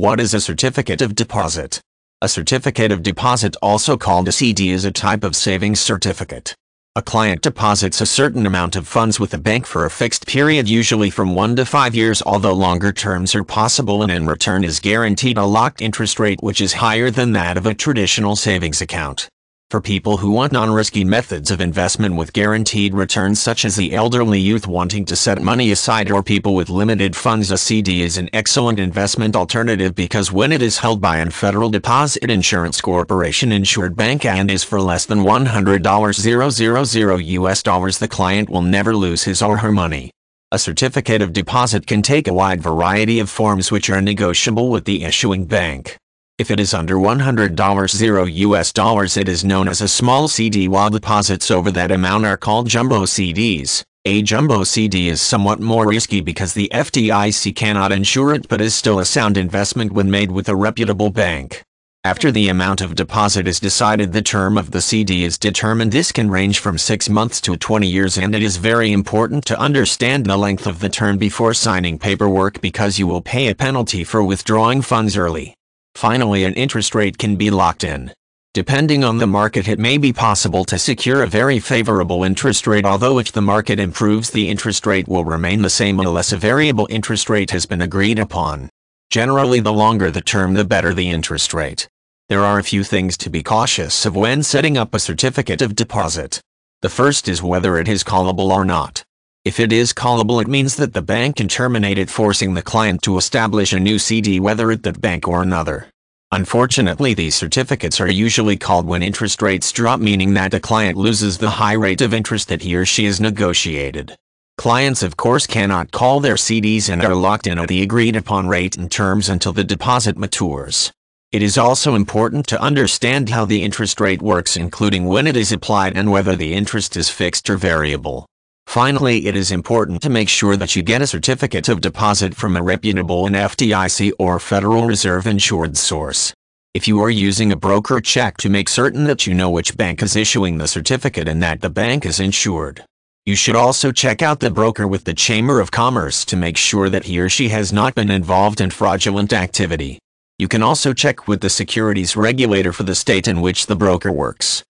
What is a certificate of deposit? A certificate of deposit also called a CD is a type of savings certificate. A client deposits a certain amount of funds with a bank for a fixed period usually from 1 to 5 years although longer terms are possible and in return is guaranteed a locked interest rate which is higher than that of a traditional savings account for people who want non-risky methods of investment with guaranteed returns such as the elderly youth wanting to set money aside or people with limited funds a CD is an excellent investment alternative because when it is held by an Federal Deposit Insurance Corporation insured bank and is for less than $100 US dollars the client will never lose his or her money. A certificate of deposit can take a wide variety of forms which are negotiable with the issuing bank. If it is under $100 0 US dollars it is known as a small CD while deposits over that amount are called jumbo CDs. A jumbo CD is somewhat more risky because the FDIC cannot insure it but is still a sound investment when made with a reputable bank. After the amount of deposit is decided the term of the CD is determined this can range from 6 months to 20 years and it is very important to understand the length of the term before signing paperwork because you will pay a penalty for withdrawing funds early. Finally an interest rate can be locked in. Depending on the market it may be possible to secure a very favorable interest rate although if the market improves the interest rate will remain the same unless a variable interest rate has been agreed upon. Generally the longer the term the better the interest rate. There are a few things to be cautious of when setting up a certificate of deposit. The first is whether it is callable or not. If it is callable it means that the bank can terminate it forcing the client to establish a new CD whether at that bank or another. Unfortunately these certificates are usually called when interest rates drop meaning that the client loses the high rate of interest that he or she has negotiated. Clients of course cannot call their CDs and are locked in at the agreed upon rate and terms until the deposit matures. It is also important to understand how the interest rate works including when it is applied and whether the interest is fixed or variable. Finally it is important to make sure that you get a certificate of deposit from a reputable and FDIC or Federal Reserve insured source. If you are using a broker check to make certain that you know which bank is issuing the certificate and that the bank is insured. You should also check out the broker with the Chamber of Commerce to make sure that he or she has not been involved in fraudulent activity. You can also check with the securities regulator for the state in which the broker works.